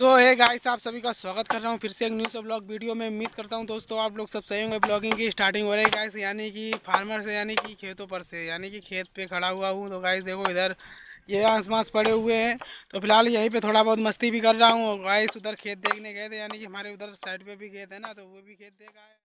सो so, है hey guys आप सभी का स्वागत कर रहा हूँ फिर से एक न्यूज़ ब्लॉग वीडियो में उम्मीद करता हूँ दोस्तों आप लोग सब सही होंगे ब्लॉगिंग की स्टार्टिंग हो रही है गाइस यानी कि फार्मर से यानी कि खेतों पर से यानी कि खेत पे खड़ा हुआ हूँ तो गाइस देखो इधर ये आंस पड़े हुए हैं तो फिलहाल यहीं पर थोड़ा बहुत मस्ती भी कर रहा हूँ गाइस उधर खेत देखने गए थे यानी कि हमारे उधर साइड पर भी खेत है ना तो वो भी खेत देखा है